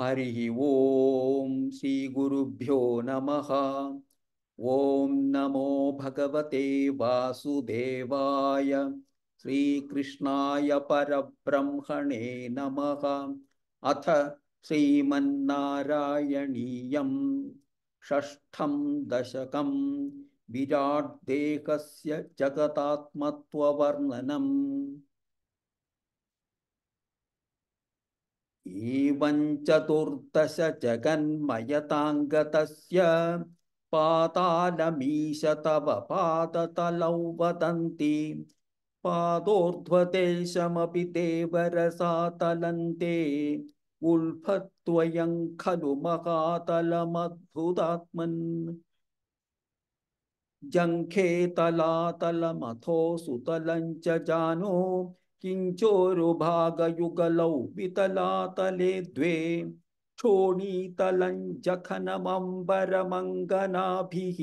हरिः ॐ श्रीगुरुभ्यो नमः ॐ नमो भगवते वासुदेवाय श्रीकृष्णाय परब्रह्मणे नमः अथ श्रीमन्नारायणीयं षष्ठं दशकं विराट्देहस्य जगदात्मत्ववर्णनम् र्दश जगन्मयताङ्गतस्य पातालमीश तव पाततलौ वदन्ति पादोर्ध्वदेशमपि ते वरसातलन्ते उल्फत्वयं खलु महातलमद्भुदात्मन् जङ्खे सुतलं च जानो किञ्चोरुभागयुगलौ वितलातले द्वे क्षोणीतलञ्जखनमम्बरमङ्गनाभिः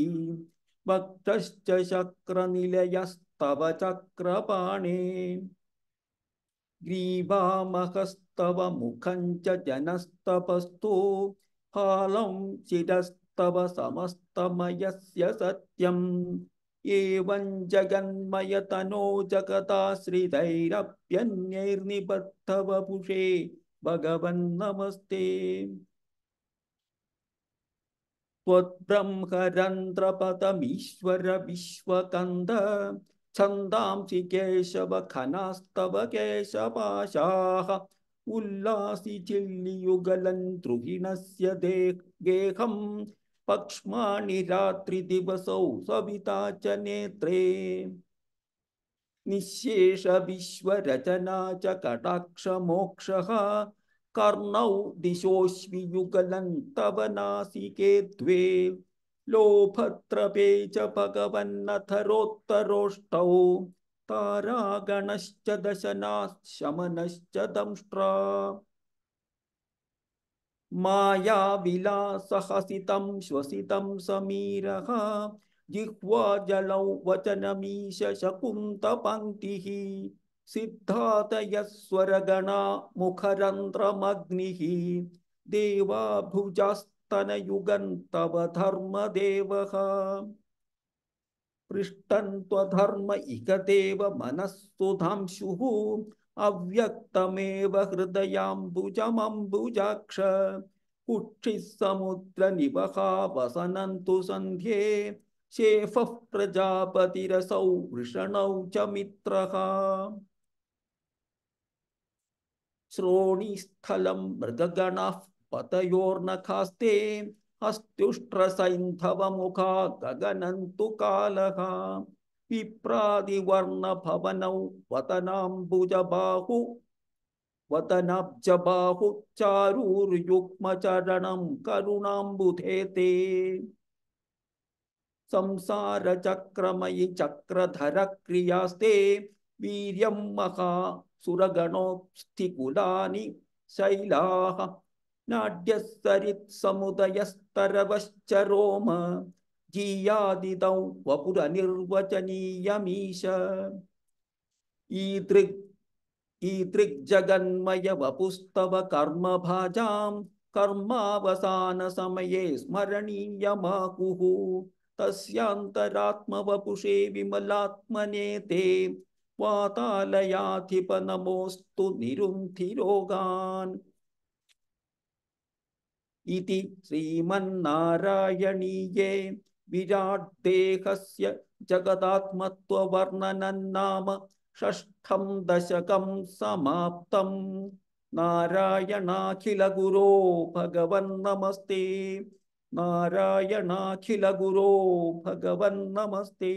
वक्तश्च शक्रनिलयस्तव चक्रपाणे ग्रीवामहस्तव मुखं च जनस्तपस्तु फालं शिरस्तव समस्तमयस्य सत्यम् एवं जगन्मय तनो जगताश्रितैरप्यन्यैर्निबद्धवपुषे भगवन्नमस्ते त्वद्ब्रह्मरन्ध्रपदमीश्वर विश्वकन्द छन्दांसि केशव खनास्तव केशपाशाः उल्लासि चिल्लियुगलन् द्रुहिणस्य दे गेहम् पक्ष्माणि रात्रिदिवसौ सविता च नेत्रे निःशेषविश्वरचना च कटाक्ष कर्णौ दिशोऽश्वियुगलं तव नासिके द्वे लोभत्रपे च भगवन्नथरोत्तरोष्टौ तारागणश्च दशनाः शमनश्च दंष्ट्रा माया विलासहसितं समीर जिह्वा जलौ वचनमीश शकुन्तपङ्क्तिः सिद्धातयः स्वरगणा मुखरन्ध्रमग्निः देवाभुजास्तनयुगन्तव धर्मदेवः पृष्टन् त्वधर्म इकदेव मनःसुधांशुः अव्यक्तमेव हृदयाम्बुजमम्बुजाक्ष कुक्षिः समुद्रनिवहा वसनन्तु सन्ध्ये शेफः प्रजापतिरसौ वृषणौ च मित्रः श्रोणीस्थलं मृगगणः पतयोर्नखास्ते हस्तुष्ट्रसैन्धवमुखा गगनन्तु कालः विप्रादिवर्णभवनौ वतनाम्बुजबाहु वतनब्जबाहु चारुर्युग्मचरणं करुणाम्बुधे संसारचक्रमयि चक्रधरक्रियास्ते वीर्यं महा सुरगणोऽस्थिकुलानि शैलाः नाड्यस्तरित्समुदयस्तरवश्च रोम निर्वचनीयमीशन्मय वपुस्तव स्मरणीयमाकुः तस्यान्तरात्मवपुषे विमलात्मने ते नमोऽस्तु निरुन्धिरोगान् इति श्रीमन्नारायणीये विराट्देहस्य जगदात्मत्ववर्णनं नाम षष्ठं दशकं समाप्तम् नारायणाखिलगुरो भगवन्नमस्ते नारायणाखिलगुरो भगवन्नमस्ते